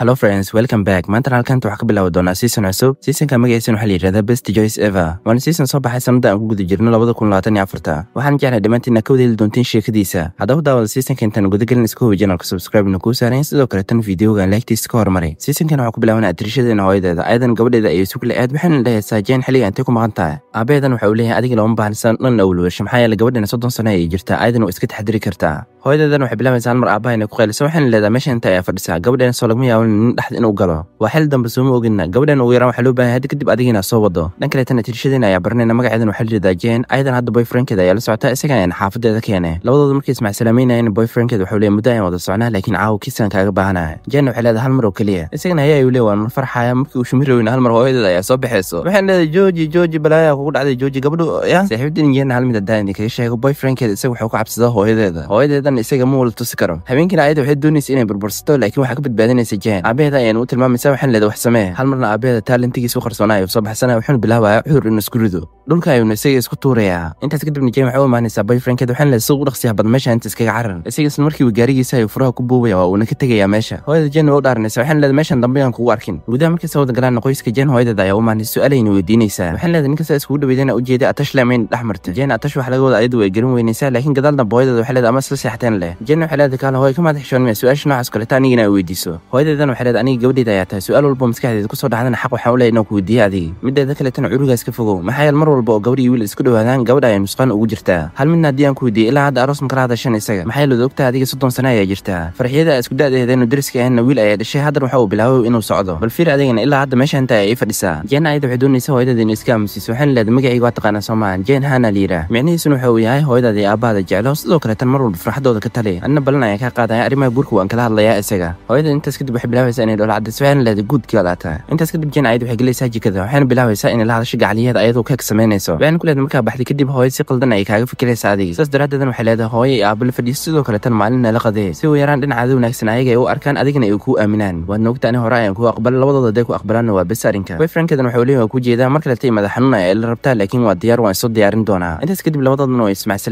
hello friends welcome back maantana halkanta waxaa ka bilaawi doonaa season cusub seasonka magaciisan waxaa la yidhahdaa best joyce ever waana season soo baxay sanadda aan ku guda jirno labada kun labaatan iyo afarta waxaan jeclay dhammaantiina ka wada heli doontiin sheekadiisa haddaba u daawada seasonka intaan gudagelin iska hubi janalka subscribe kuu saarayn sidoo kale tan videogan laagtiisa ka hormaray seasonkan waxaa ku bilaabanaa atriishadeena hooyadeeda ayadan gabadheeda ayay sugla aad waxayna dhahay saajeen xilliga intay ku maqan tahay aabaheedan waxa uu leeyahay adiga looma baahnasan dhan awlwersha maxaa yeelay gabadheena soddon sano ayay jirtaa ayadan waa iska taxdiri kartaa hooyadeedan waxay bilaabeysa halmar aabaha inay ku qayliso waxayna leedahay meesha inta ayaa fadhisaa gabadheena soo lagma yaabo nin dhexda inuu galo waa xil dambe sooma ogina gabadheena ugu yaraan waxaa loo bahan haddi kadib adiga soo wado dhan kaleetana tirashadeena ayaa baranayna magaceedan waxaa lijeedaa jeen ayadan hadda boyfriendkeeda ayaa la socota isagana xaafadeeda keene labadooda markii ismac salaameynayeen boyfriendkeeda waxuu leey muddo ayaan wada soconaa laakiin caawo kiisaan kaaga baahanaya jeen waxay leedahay halmar oo keliya isagana ayaa ayuu leey waan mar farxaya markii uu shumiroweyna halmar hooyadeeda ayaa soo baxayso waxayna leedahay jooji jooji balaaya kugu dhacday jooji gabadhu ya saaxiibadin jeenna hal mid haddaan idinkaga sheego boyfriendkeeda isaga wuxuu ku cabsadaa hooyadeeda hooyadeeda haatan isaga ma wada tusi karo haweenkan aayadda waxay doonaysa inay burbursato laakiin waxaa ka badbaadinaysa jahan aabaheeda ayaana u tilmaamaysa waxaan leeda wax samee hal marna aabaheeda taalantigiisa u qarsoonaya u soo baxsanaya wuxuuna bilaabaya cudur inuu isku rido dhulka ayuuna isaga isku tuurayaa intaas kadibna jahan waxay u imaanaysaa boyfriendkeeda waxaana leeda suuq dhaqsiya bad meesha inta iskaga carar isaga isla markiiba gaarigiisa ayuu furaha ku buubaya waa uuna ka tegayaa meesha hooyada jen waa u dhaaranaysa waxaana leeda meeshan dambe aan kugu arkin gudaha markasta wada galaana qoyska jen hooyadada ayaa u imaanaysa su-aalayna weydiinaysaa waxaan leeda ninkasta iskugu dhaweydana ujeeda atash leemayn dhex marta jen atash waxa laga wada ayadu way garin weynaysaa laakiin gadaalna booyadeeda waxay leeda ama isla seexata barteen leh jen waxay leedahay kaale hooy ka madax xishoonime su-aasha noocaas koleta anigana ay weydiiso hooyadaydan waxay leedahay aniga gabadhayda ayaa tahay su-aal walba maskaxdeeda kusoo dhacdana xaq waxaan u leehay inaan ku weydiiya adigi mideeda kaletana curugaas ka fogow maxaa yeel mar walba oo gabadh iyo wiil isku dhowaadaan gabadha ayay nusqaan ugu jirtaa hal midna haddii aan ku weydiiyey ilaa hadda aroos makala hadashan isaga maxaa yeelod ogtaha adiga soddon sane ayaa jirtaa farxiyada isku da-deeda inu deriska wiil ayaa dhashay haddar waxa uu bilaabow inuu socdo bal fiir adigana ilaa hadda meesha inta ay ii fadhisaa jen ayada waxay doonaysa hooyadada inu iska aamusiiso waxaana leedahay magacayga waa taqaanaa soomaan jen haana yidhaah micnihiisuna waxa uu yahay hooyadaada iyo jeclo sidoo kaleetan mar walba farxadooda codkooda ka tali anna balan ayaan kaa qaadaya arrimaha guurka waan kala hadlayaa isaga hooyada intaas kadib waxay bilaabaysaa inay dhoola cadayso waxayna leeday guudkii walaataa intaas kadib jeen ayad waxay gelaysaa jikada waxayna bilaabaysaa inay la hadasho gacliyeeda ayadoo keeg samaynayso waxayna ku leeday markaa baxday kadib hooyad si qaldan ayay kaaga fikiraysa adiga saas daraadeedan waxay leedahay hooyo iyo aabala fadhiiso sidoo kale tan maalin nala qadee si uu yaraan dhinacaada wanaagsan ayaga ay u arkaan adigana ay kuu aaminaan waad noogta ani hore ayaan kuu aqbal labadooda haday ku aqbalaanna waa bes arrinka wayfrankeedan waxau leeyahay waa ku jeedaa mar kaleta imada xanuun ay la rabtaa laakiin waa diyaar waan isoo diyaarin doonaa intaas kadib labadoodana waa ismac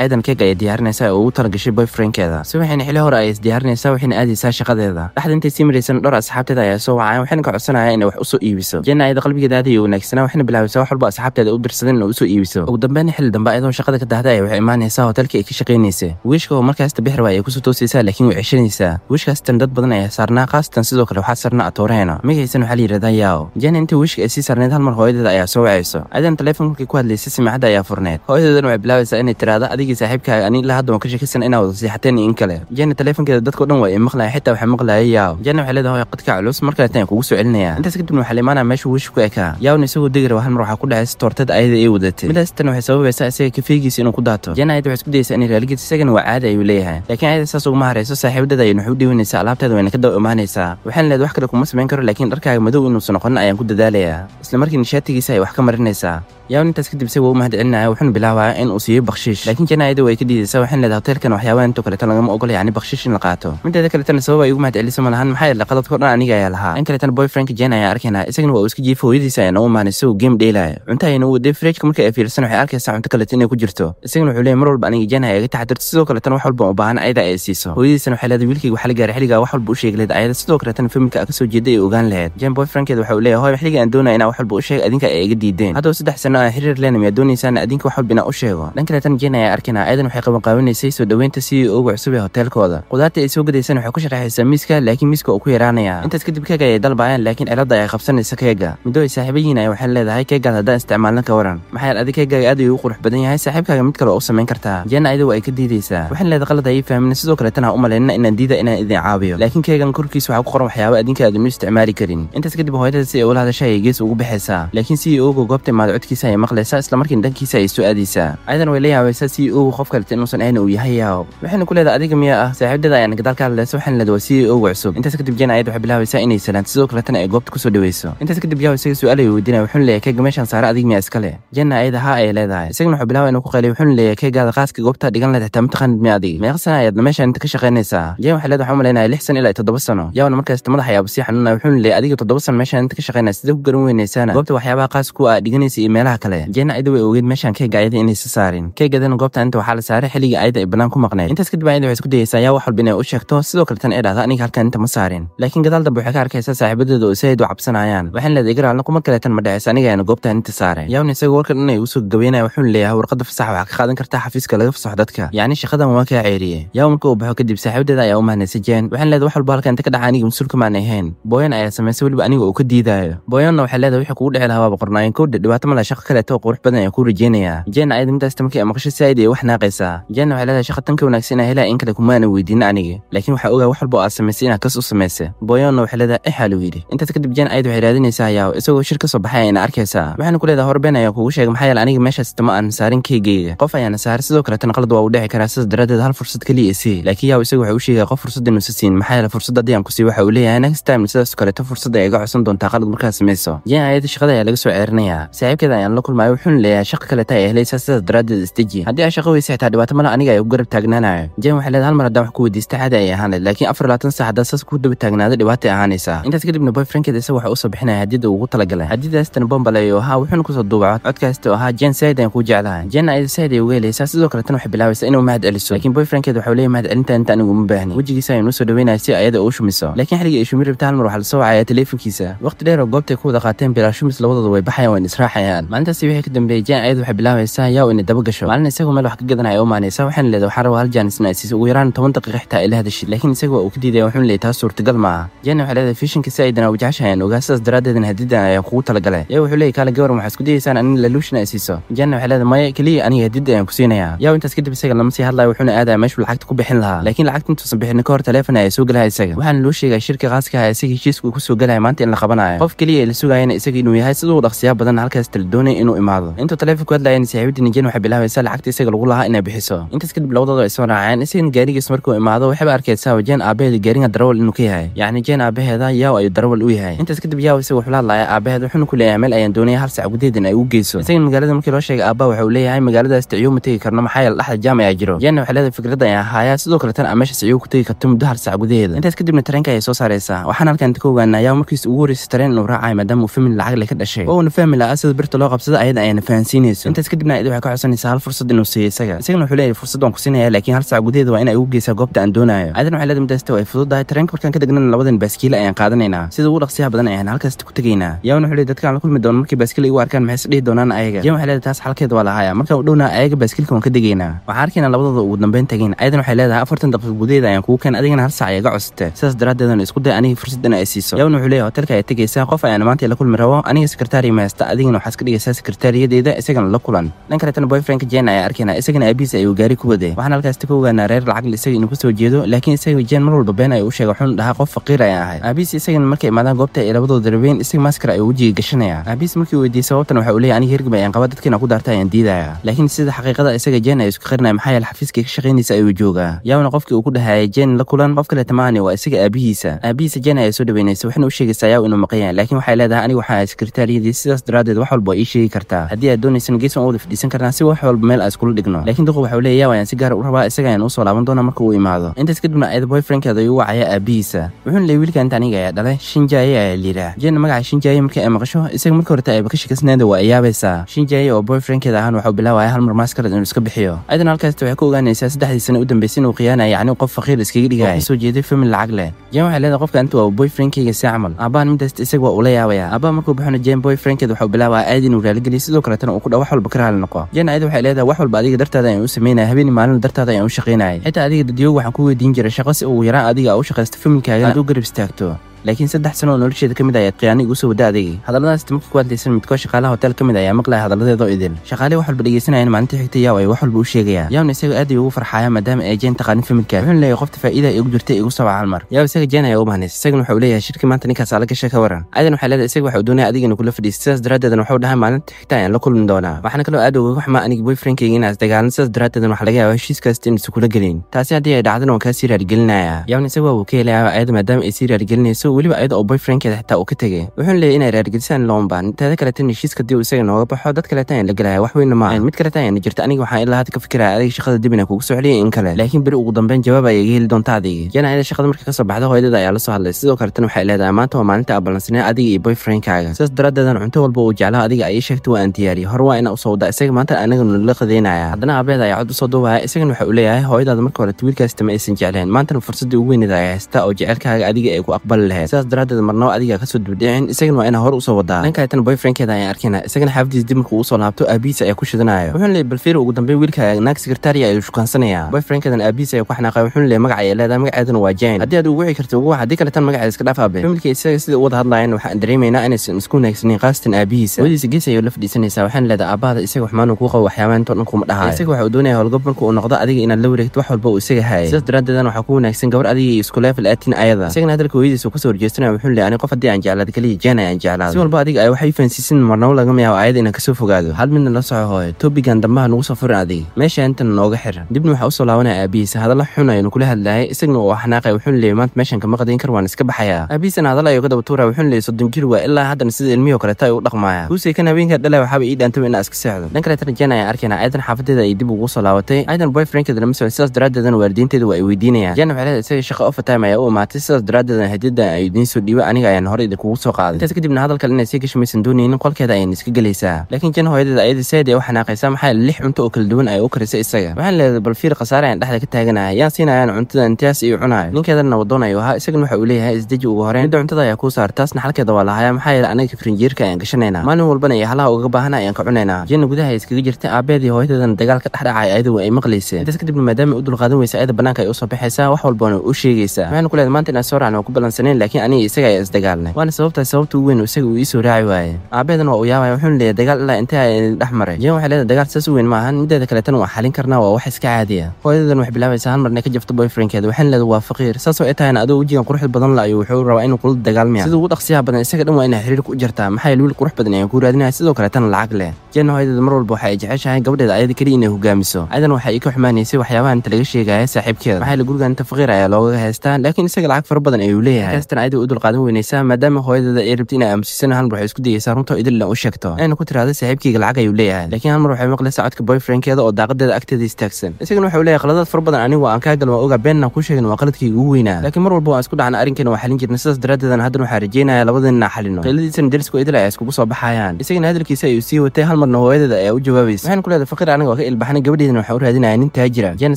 ayadan keeg ayay diyaarinaysa oo ugu talagashay gashay boyfriendkeeda si waxayna xili hore ay isdiyaarinaysaa waxayna aadaysaa shaqadeeda dhexda intay sii maraysan dhowr asxaabteeda ayaa soo wacaan waxayna ka codsanaya inay wax usoo iibiso jenna ayada qalbigeeda aaday u wanaagsanaa waxayna bilaabaysaa wax walba asxaabteeda u dirsadeen inay usoo iibiso ugu dambeyna xilli dambe ayadoo shaqada ka dahday ay waxay imaanaysaa hotelkii ay ka shaqaynaysa wiishka oo markaasta bixirba waa kusoo toosaysaa laakiin way ceshanaysaa wiishkaastan dad badan ayaa saarnaa khaasatan sidoo kale waxaa sarna atooreena magacaysan waxaa la yidhahdaa yaaw jenna intii wiishka ay sii sarnayd hal mar hooyadeeda ayaa soo wacayso ayadana telefoon markay ku hadlaysa samiicadda ayaa furneed hooyadeedana waxay bilaabaysaa inay tiraahda adigii saaxiibkaaga ani la haddan ka shakisana inaad wasiixateen in kale jana taleefankeeda dadkao dhan waa i maqlaya xitaa waxaa maqlayaya jana waxay leedahay qadka culus mar kaleetan kugu soo celinayaa intaas kadibna waxaa limaanaya meesha wiish ku ekaa yaawna isagoo degir hal mar waxaa ku dhacaysa toortada ayada ay wadatay midaas tan waxay sababaysaa isaga kafeygiisa inuu ku daato jana ayada waxay isku dayaysaa inay raaligeysa isagana waa caadi ayuu leeyahay laakiin ayada saas uguma harayso saaxiibadeeda ayayna waxu u dhiibanaysaa alaabteeda wayna ka daba imaanaysaa waxaana leedahay wax kale kuma samayn karo laakiin dharkaaga madow inuusan noqonin ayaan ku dadaalayaa isla markiina shaatigiisa ay wax ka marinaysaa yaa intaas kadib isaga u mahadcelinaya wuxuuna bilaabaya in uu siiyo bakshiish laakiin janayadu way ka diidaysa waxaan leedahay hoteelkan waxyaabaha intoo kaleeto lagama ogola yani bakshiish in la qaato mideeda kaletana sabab ay ugu mahadceliso ma maxaa yeele qaladkao dhan aniga ayaa lahaa in kaletana boyfriendka jen ayaa arkayna isagana waa uu iska jiifa hooyadiisa ayaan u imaanay si uu game dheelaayo cuntahayna uu dee fridgeka marka ay fiirsan waxay arkaysaa cunto kaleta inay ku jirto isagana wuxuu leeyay mar walba aniga jen ayaa iga taxadirto sidoo kaletana wax walba u baahan ayada ay siiso hooyadiisana waxay leedahay wiilkayga waxaa la gaaray xilligaa wax walba u sheegi leed ayada sidoo kaletana familka a kasoo jeeday ay ogaan laheed jen boyfriendkeeda waxa uu leeyahay hooy xilliga aan doonaya inaa wax walba u sheeg adinka ay iga diideen haddaba saddex sano doonaa xiriir leena miyaad doonaysaan adinka wax walbina u sheego dhan kale tan jen ayaa arkaynaa aadan waxay qabanqaabinaysay soo dhaweynta si ugu cusub ee hoteelkooda qudaarta ay soo gadaysaan waxay ku shaqeexaysaa miiska laakiin miiska uu ku yaraanaya intaas kadib keega ayay dalbayaan laakiin cilada ay qabsanaysa keega middo ay saaxiibayiin ay waxay leedahay keegaad haddaan isticmaalna ka waran maxaa adi keegaaga aad ayuu u qurux badan yahay saaxiibkaaga mid kale oo u samayn kartaa jeen ayadu ay ka diidaysaa waxaan leeda qalad ayay fahmina sidoo kale tan ha u malaynina inaan diida inaan idin caabiyo laakiin keegan korkiisa waxaa ku qoran waxyaaba adinka aadanu isticmaali karin intaas kadib hooyadada si ay ula hadasha ayay gees ugu baxaysaa laakiin si ooga e goobtay maad codkiisa ay maqlaysaa islamarkiina dhankiisa ay soo aadaysaa ayadan way la yaabaysaa c e o qof kalete inuusan ahayna uu yahay yaab waxayna ku leedahay adiga miyaa ah saaxiibdada ayaan gadaal ka hadlaysa leeda waa c e o ga cusub intaas kadib jeen ayad waxay bilaabaysaa inay salaan sidoo kaletana ay goobta kusoo dhaweyso intaas kadib yaab isaga su-aalayu weydiinaya wuxuuna leeyahay keega meeshaan saara adiga miyaa iskale jeenna ayada haa ayay leedahay isagana wuxuu bilaabay inuu ku qaylay wuxuuna leeyahay keegaada qaadka goobta dhigan leed xitaa mataqaanid miya adig meeqa sana ayaadna meeshaan inta ka shaqaynaysaa jeen waxay leedahay waxaan umalaynaya lix san ilaa toddoba sano yaabna markaas madaxa yaaba sii xanuunaya wuxuuna leeyahay adiga toddoba sano meeshaan inta ka shaqaynaya sida ku garan weynaysaana goobta waxyaabaha qaas ku ah dhiganaysa iyo meelaha kale jeena ayada way ogeed meeshaan keega ayada inay saarin keegadana goobta inta waxaa la saaray xilligii ayada ay bannaan ku maqneyd intaas kadib ayada waxay isku dayaysaa ayaa wax walba inay u sheegto sidoo kale tan ee dhahda aniga halkan inta ma saarin laakiin gadaal waxay ka arkaysaa saaxiibadeeda oo sayid u cabsanayaan waxaan leedahay garaalna kuma kaleetan ma dhaceys aniga ayana goobta inta saaray yawna isagoo warkan inay ugu soo gabaynaya wuxuuna leeyahay warqadda fasaxa waxaa ka qaadan kartaa xafiiska laga fasaxo dadka yacni shaqadan waa kaa ceeriye yaw marka uu baxo kadib saaxiibadeeda ayaa u mahnaysay jeen waxaan leedahay wax walba halka inta ka dhaca aniga mas-uulka maan ahayn booyan ayaa samaysay weliba aniga uu ka diidaayo booyanna waxay leedahay wixii kugu dhici lahaa waaba qornaayen kowdhe dhibaato ma laha shaqo kaleeto qurux badan ayaan ku rajeynayaa jen ayada midaasta markii maqasho saa'id ee wax naaqaysaa jen waxay leedahay shaqo tanka wanaagsan helaa in kale kumaana weydiina aniga laakiin waxaa ogaa wax walba oo aad samaysay inaad kas u samaysa boyonna waxay leedahay exaaluu yidhi intaas kadib jen ayad waxay raadinaysaa hayaaw isagoo shir ka soo baxay ayna arkaysaa waxaana ku leedahay horbeen ayaan kugu sheegay maxaa yeele aniga meeshaasta ma aanan saarin keygeyga qof ayaana saaray sidoo kaletana qalad waa u dhexi karaa sidaas daraaddeed hal fursad keliya isii laakiin yaaw isaga waxay u sheegaya qof fursad siin maxaa yeele fursad haddii aan ku sii waxa uu leeyahay next time sidaas kaleeto fursad ay iga codsan doontaa qalad markaa samayso jen ayada shaqada ayaa laga soo ceerinayaa saaxiibkeeda ayaan aan la kulmaayo wuxuuna leeyahay shaqo kaleta ay helaysaa sidaas daraaddeed isdeji haddii ay shaqo weysa xitaa dhibaato male aniga ay u garab taagnaanayo jen waxay leedahay hal mar haddaan wax ku weydiista caadi ay ahaanayd laakiin afar labaatan sac haddaa saas ku daba taagnaada dhibaatay ahaanaysaa intaas kadibna boyfriendkeeda waxa usoo bixinaya hadiyadda ugu talagalay hadiyadaastan bombaleeyo ahaa wuxuuna kusoo duubaco codkaasta oo ahaa jen said aan kuu jeclahay jen ayada said ay uga helaysaa sidoo kale waxay bilaabaysaa inuu mahad celiso laakiin boyfriendkeeda waxau leeyahay mahad celinta inta anigu uma baahni wejigiisa aynu usoo dhaweynaya si ayada uu shumiso laakiin xilligii ay shumi rabta hal mar waxaa la soo wacaya waqti dheer oo goobtay ku wada qaateen bilaashumis labadooda way baxayaan wayna israaxayaan maalintaasi wixii ka dambeeyay jan ayad waxay bilaabaysaa yaw inay daba maalin isagoo meel wax ka gadanaya u maanaysa waxaana leeda waxaa raba hal jaanisna aysiis ugu yaraan toban daqiiqa xitaa ay la hadashid laakiin isagoo uu ka diidaya waxuun leey taas suurtagal ma aha jani waxay leedahay fiishinka si aydan wajahashayaan ogaa sidaas daraaddeedna hadidan ayaa kugu talagale yaw wuxuu leeyay kaale gabar waxaa isku dayaysaan anin laluushin siiso jani waxay leedahay maya keliya aniga hadida ayaan ku siinaya yaw intaas kadib isaga lama sii hadlayo wuxuuna aadaya meeshuu lacagta ku bixin lahaa laakiin lacagta intuusan bixin kahor teleefon ayaa soo galaya isaga waxaana loo sheegaya shirka khaaska ah isaga heshiiska uu galaya maanta in la qabanayo qof keliya ee la sugayana isaga inuu yahay siduu dhaqsiyaa badan halkaas tala doonay inuu imaado intuu taleefonku hadlayeen saaxiibadii nigeen waxay bilaabaysaa lacagta isaga lagu lahaa inay bixiso intaas kadib labadooda ay soo raaceen isagana gaarigiis markuu imaado waxayba arkaysaa jeen aabaheeda gaariga darawal inuu ka yahay yacni jeen aabaheeda ah yaaw ayuu darawal u yahay intaas kadib yaaw isaga wuxuu la aabaheed wuxuuna ku leeyahay meel ayaan doonaya hal sac gudaheed in ay u geyso isagana magaalada markii loo sheegay aabaa waxa uu leeyahay magaaladaas taciyou ma tegi karno maxaa yeele dhexda jaam ayaa jiro jeenna waxay leedahay fikrada ayaan haayaa sidoo kale tan aa meesha saciyou ku tegi karto muddo hal sac gudaheeda intaas kadibna tareenka ayay soo saaraysaa waxaan halkaan ka ogaanaa yaaw markiis ugu horreysay tareen inuu raacayo maadaama uu famili lacag le ka dhashay oo uuna fahmi lahaa ah sida birta loo qab qabsada ayada ayaana fahansiinayso intaas kadibna ayada waxay ka codsanaysaa hal fursad inuu siiyo isaga isagana wuxuu leeyahay fursad waan ku siinayaa laakiin hal sac gudaheeda waa inay igu geysaa goobta aan doonayo aadan waxay leedahay midaasta ay fududdahay tareenka markaan ka degnana labadan baaskiila ayaan qaadanaynaa sida ugu dhaqsiyaha badan ayaan halkaasta ku tegaynaa yaawana wuxuu leey dadka la kulmi doono markay baaskiila igu arkaan maxay isdhihi doonaan ayaga yaan waxay leedahay taas xalkeeda waa lahaya markaan u dhowna ayaga baaskiilka waan ka degaynaa waxaan arkaynaa labadooda ugu dambayn tageen ayadan waxay leedahay afartan daqiiq gudaheeda ayaan kugu keen adigana hal sac ayaa ga sidaas daraaddeedana isku day anigii fursad in ay siiso yaawana wuxuu leeyahay hotelka ayaa tegaysaa qof ayaan maanta la kulmi rabo aniga sekretariya mahaysta adigana waxaas ka dhigaysaa markaas sekretariyadeeda isagana la kulan dhan kaleetana boyfrienk jen ayaa arkayna isagana aabihiis ayuu gaari ku waday waxaan halkaasti ka ogaanaa reer lacagl isaga inuu kasoo jeedo laakiin isaga jen mar walba been ay u sheega wuxuuna dhahaa qof faqiir ayaa ahay aabihiis isagana markay imaadaan goobta ay labadooda darbeyn isaga maskar ayuu wejiga gashanaya aabihiis markii u weydiiyey sababtan waxa uu leeyay aniga hergib ayaan qaba dadkiina ku daarta ayaan diidaya laakiin sida xaqiiqada isaga jen ay isku qarinaya maxaa yeele xafiiskay ka shaqaynaysa ayuu joogaa yaawna qofkii uu ku dhahaaya jen la kulan qof kale tamaani waa isaga aabihiisa aabihiisa jen ayaa soo dhaweynaysa waxayna u sheegaysaa yaaw inuu maqan yahay laakiin waxay leedahay aniga waxaa sekretariyadeed sidaas daraaddeed wax walba ii sheeg sheegi kartaa haddii aad doonaysan geesan wada fadhiisan karnaa si wax walba meel aa iskula dhigno laakiin duqu waxau leeya wayaan si gaar ah u rabaa isaga ayaan usoo laaban doonaa marka uu imaado intaas kadibna ayada boyfriendkeeda ayuu wacaya aabihiisa wuxuuna leey wiilka inta aniga ayaa dhalay shinjaaye ayaa liidhaa jeenna magaca shinjaaye marka ay maqasho isaga marka horeta ayba ka shikasneeda waa ay shinjaaye oo boyfriendkeeda ahaan waxuu bilaabaya hal mar inuu iska bixiyo aydan halkaasta waxay ka ogaanaysaa saddexdii sana u dambaysay inuu khiyaanaya yacni qof faqiir iskaga dhigaya kasoo jeeday famil lacag leh jeen waxay leedahay qofka inta waa boyfriendkeyga si camal aabbahan midaas isaga waa ula yaabaya aabbaa markuu baxuna jeen boyfriendkeeda waxuu bilaabaya aad inuu raaligeliya sidoo kaletana uu ku kudha wax walba ka raali noqo jancid waxay leedahay wax walba adiga dartaada ayaan u samaynaya habeeni maalin dartaada ayaan u shaqaynayay xitaa adiga dadiyo waxaan ku weydiin jiray shaqo si ugu yaraa adiga aa u shaqaysta familkaaga ad u garab istaagto laakiin saddex sano oo nolosheeda ka mid ah ayaad khiyaano igu soo wadda hadalladaas timarka ku adlaysan midkoo shaqaalaha hotel ka mid ah ayaa maqlaya hadalladeeda oo idil shaqaale wax walba dhegeysanayaan maalinta xigta yaw ay wax walba u sheegayaa yawna isaga aad ay ugu farxaaya maadaama ay jeen taqaanin familkaa wuxuuna leeyahay qofta faa'iida igu jirtay igu soo wacan mar yaw isaga jen ayaa u mahnays isagana wuxuu leeyahay shirki maanta ninkaas ala gasha ka waran aadan waxay leedahay isaga waxau doonaya adigana kula fadhiista sidaas daraaddeedan waxuu dhahay maalinta xigta ayaan la kulmi doonaa waxaana kaloo aad ugaga xumaa aniga boyfriendkayga inaas dagaalan sidaas daraaddeedan waxa laga yaaba heshiiskaasta inaysa kula gelin taasi haddii ay dhacdana waan kaa sii raarigelinayaa yawna isaga waa wuu ka helayaa ayada maadaama ay sii raarigelinayso inkastoo weliba ayada oo boyfriendkeeda xitaa uu ka tegay wuxuun leeyay inay raargedisaan lomban teeda kaleta heshiiska dib isaga nooga baxo dad kaleta aan la gelahay wax weynna maa mid kaleta ayana jirta aniga waxaan ilaa hadda ka fikiraya adayga shaqada dib inaan kugu socliya in kale laakiin beri ugu dambeyn jawaab ayaa iga heli doonta adayga yana ayada shaqada marka kasoo baxda hooyadada ayaa la soo hadlay sidoo kaletan waxay leedahay maanta waa maalinta abalansanee adiga iyo boyfriendkaaga sidaas daraaddeedan cunto walba uu jeclaha adiga ayay sheegtay waa aan diyaariya hore waa inaa usoo wadaa isaga maanta anaganu la qadaynaya haddana abeed ayaa cod usoo duubaya isagana waxa uu leeyahay hooyadaada marka hore wiilkaasitama aysan jecleen maantana fursaddii ugu weyneed ayaa oo jecelkaaga adiga ay ku aqbali lahayd ahayd sidaas daraaddeed marnaba adiga kasoo dibdhicin isagana waa inaa hore usoo wadaa dhankaaytan boyfriendkeeda ayaan arkayna isagana xaafadiisa dib markuu usoo laabto aabihiisa ayaa ku shidanayo wuxuun le balfir ugu dambeyn wiilka naag sekretariya ah ayuu shukaansanaya boyfriendkeedan aabihiisa ayaa ku xanaaqay wuxuun le magaca ayay leedahay magaceedana waa jane haddii aad ugu wici karta ugu wax haddii kale tan magaceed iska dhaaf aabe familka isaga sida u wada hadlaayeen waxaan dareemaynaa inaysan isku wanaagsanin khaasatan aabihiisa hawadiisa gees ayuu la fadhiisanaysaa waxaana leedahay aabahada isaga waxmaanu kuu qabo waxyaabaha intoo dhan kuma dhahaay isaga waxa uu doonaya howlgab marka uu noqdo adiga inaad la wareegto wax walba uu isaga hayay sidaas daraaddeedan waxaa ku wanaagsan gabar adiga iyo isku aatin ayada isagana hadalka hooyadiisa kasoo horjeesana wuxuu leeyahay qof haddii aan jeclaad kaliya jeena aan jeclaad si walba adiga ay waxay fahansiisin marnabo laga mayaabo ayada inaan kasoo fogaado hal midna la soco hooye tobigan dambaha nagu soo furin adiga meesha intana nooga xir dibna waxaa usoo laabanaya aabihiisa hadalla xun aynu kula hadlahay isagna oo xanaaqay wuxuu leeyahay maanta meeshan kama qadayn kar waan iska baxayaa aabihiisana hadalla ayuu ka daba tuuraya wuxuu leeyahay soddon jir waa ilaa haddana sida ilmihii oo kaleta ay u dhaqmaaya kuusay kan habeenkaa dhalaya waxaaba ii dhaantaba inaa iska seexdo dhan kaletana jeena ayaan arkayna ayadan xaafadeeda ay dib ugu soo laabatay aayadan boyfriendkeeda lama socon sidaas daraaddeedana waalidiinteeda waa ay weydiinayaan jeena waxay leedahay isaga shaqo overtime ayaa u imaatay sidaas daraaddeedana hadiyadan ay idiin aniga ayaan hore idinkugu soo qaaday intaas kadibna hadalkan inay sii gashamaysan shumaysan doonaynin qolkeeda ayaan iska gelaysaa laakiin jan hooyadeeda ayada sayid ee u xanaaqaysa maxaa lix cunto oo kala duwan ay u karisa isaga waxaan leedahay balfiir khasaare ayaan dhexda ka taaganahay yaan siinayaan cuntada intiyaas iyo cunaayo ninkeedana wadoon ayuu ahaa isagana waxa uu leeyahay isdeji ugu horeen midda cuntada ayaa kuu saar taasna xalkeeda waa lahaya maxaa yeele aniga kafrinjiirka ayaan gashanaynaa maalin walbana iyo halaha ugaga baahana ayaan ka cunaynaa janna gudaha ay iskaga jirta aabeedii hooyadeedana dagaalka ka dhexdhacay ayadu ay maqlaysa intaas kadibna maadaama u dulqaadan weysa ayada banaanka ay usoo baxaysaa wax walbana u sheegaysaa waxaana ku leedahay maanta inaan soo raacno ku balansaneen laakiin aniga isaga ayaa isdagaalnay waana sababtaa sababta u weyn isaga uu iisoo raaci waaye aabaheedan waa uu yaabaya wuxuuna dagaal ilaa intee dhex maray jan waxay leedahay dagaal saas u weyn maahan mideeda kaleetana waa xalin karnaa waa wax iska caadiya hooyadeedan wax bilaabaysa hal marna ka jafto boyfriendkeeda waxaana leedahay waa faqiir saasoo ay tahayna adoo wejigan quruxda badan la ayo wuxuu rabaa inuu kula dagaalmiya sida ugu dhaqsiyaha badan isaga dhan waa inaa xiriir ku jartaa maxaa yael wiil qurux badan ayaan kuu raadinaya sidoo kaleetana lacag leh janna hooyadeeda mar walba waxa ay jeceshahay gabadheeda ayada keliya inay hogaamiso ayadan waxa ay xumaanaysay waxyaabahan inta laga sheegaya saaxiibkeeda maxaa yael gurigan inta faqiir ayaa loogaga haystaa laakiin isaga lacag fara badan ayuu leeyahay ayada u dulqaadan weyneysaa maadaama hooyadeeda ay rabta inay aamusiisan halmar waxay isku dayeysaa runta idilna u sheegto ayna ku tiraahda saaxiibkeyga lacag ayuu leeyahay laakiin halmar waxay maqlay codka boyfriendkeeda oo daaqadeeda agteeda istaagsan isagana waxau leeyahay khaladaad fara badan anigu aan kaa waa oga beenna ku sheegin waa qaladkayga ugu weynaa laakiin mar walba waan isku dhacna arrinkeena waa xalin jirna sidaas daraaddeedan haddan waxaa rajeynaya labadeenna xalino qayladiisana derisku idil ay iskugu soo baxayaan isagana hadalkiisa ayuu sii watay halmarna hooyadeeda ayaa u jawaabaysa waxayna ku leedahay faqir aniga waa ka ilbaxna gabadheedana waxaan u raadinaya nin taajira jeena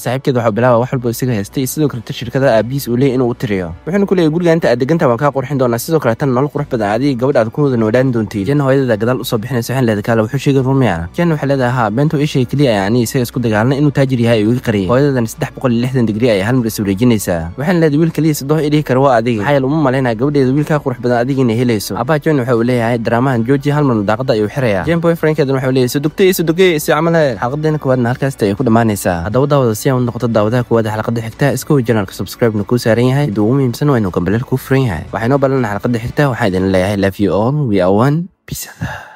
saaxiibkeeda waxuu bilaaba wax walba isaga haystay sidoo kale shirkada aabihiis uu leeyay inuu u tiriyo wuxuuna ku leeyahay guriga inta deganta waa kaa qurxin doonaa sidoo kale tan nolol qurux badan adiga gabadh aad kunudan wadhaani doontiin jan hooyadada gadaal usoo bixinaysa xilleeda kaale wuxuu sheegay rumiyaana jan waxay leedahay haa beentoo isheega keliya ani isaga isku dagaalna inuu taajir yahay ay iga qariyay hooyadadan saddex boqol iyo lixdan digrii ay hal mar iswareejinaysaa waxaan leedahay wiil keliya sadoh idhihi kara waa adiga maxaa yael uma malaynaa gabadheeda wiilkaa qurux badan adiga inay helayso abbaa jan waxa uu leeyahay daraamahan jooji hal marna ayuu xirayaa jan boy frankeedan waxa uu leeyahay sodogtay sodogey isi camale xalqadeena koowaadna halkaasta ayay ku dhammaanaysaa haddaba daawada si aan u noqoto daawadaha koowaada xalqadda xigta iska hoy subscribe-na kuu saaran yahay duugu muhiimsan waa inuu gambaleel kuu furay furan yahay waxaynoo balana xalqadda xigta waxaan idin leeyahay lafyo on wiawan bisada